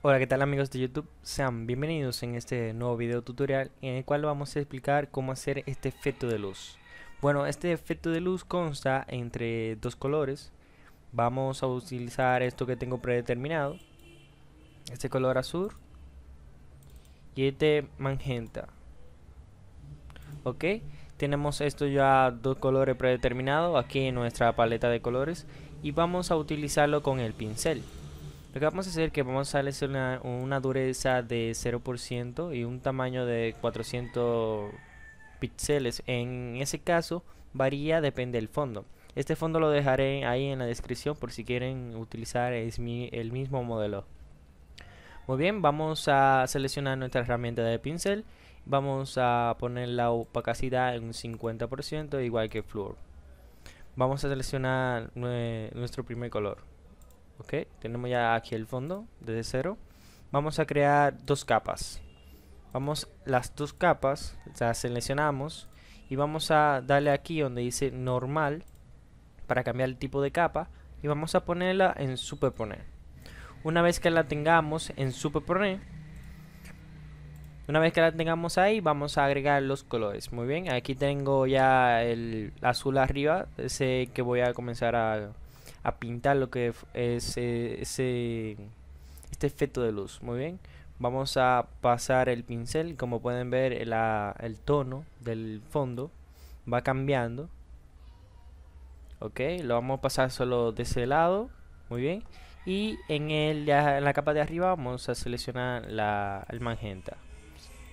Hola, ¿qué tal amigos de YouTube? Sean bienvenidos en este nuevo video tutorial en el cual vamos a explicar cómo hacer este efecto de luz. Bueno, este efecto de luz consta entre dos colores. Vamos a utilizar esto que tengo predeterminado. Este color azul y este magenta. Ok, tenemos esto ya dos colores predeterminados aquí en nuestra paleta de colores y vamos a utilizarlo con el pincel. Lo que vamos a hacer es que vamos a seleccionar una, dureza de 0% y un tamaño de 400 píxeles. En ese caso varía, depende del fondo. Este fondo lo dejaré ahí en la descripción por si quieren utilizar el mismo modelo. Muy bien, vamos a seleccionar nuestra herramienta de pincel. Vamos a poner la opacidad en un 50%, igual que flor, Vamos a seleccionar nuestro primer color ok tenemos ya aquí el fondo desde cero vamos a crear dos capas vamos las dos capas las seleccionamos y vamos a darle aquí donde dice normal para cambiar el tipo de capa y vamos a ponerla en superponer una vez que la tengamos en superponer una vez que la tengamos ahí, vamos a agregar los colores. Muy bien, aquí tengo ya el azul arriba, ese que voy a comenzar a, a pintar lo que es ese, este efecto de luz. Muy bien, vamos a pasar el pincel. Como pueden ver, el tono del fondo va cambiando. Ok, lo vamos a pasar solo de ese lado. Muy bien. Y en, el, en la capa de arriba vamos a seleccionar la, el magenta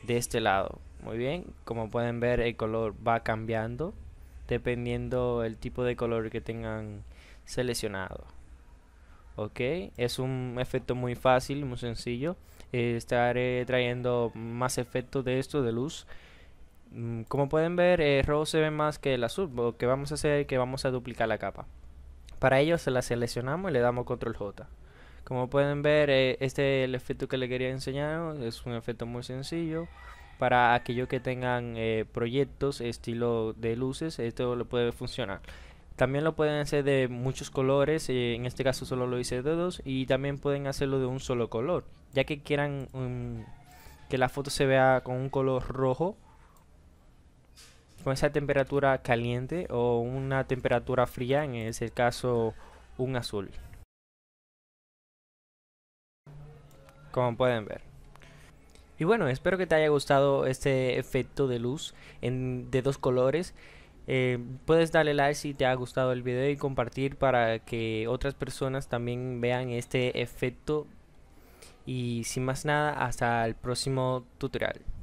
de este lado. Muy bien, como pueden ver el color va cambiando dependiendo el tipo de color que tengan seleccionado. Ok, es un efecto muy fácil, muy sencillo. Eh, estaré trayendo más efectos de esto, de luz. Mm, como pueden ver, el eh, rojo se ve más que el azul. Lo que vamos a hacer es que vamos a duplicar la capa. Para ello se la seleccionamos y le damos control J. Como pueden ver, eh, este es el efecto que le quería enseñar. Es un efecto muy sencillo para aquellos que tengan eh, proyectos estilo de luces esto le puede funcionar también lo pueden hacer de muchos colores eh, en este caso solo lo hice de dos y también pueden hacerlo de un solo color ya que quieran um, que la foto se vea con un color rojo con esa temperatura caliente o una temperatura fría en ese caso un azul como pueden ver y bueno, espero que te haya gustado este efecto de luz de dos colores. Eh, puedes darle like si te ha gustado el video y compartir para que otras personas también vean este efecto. Y sin más nada, hasta el próximo tutorial.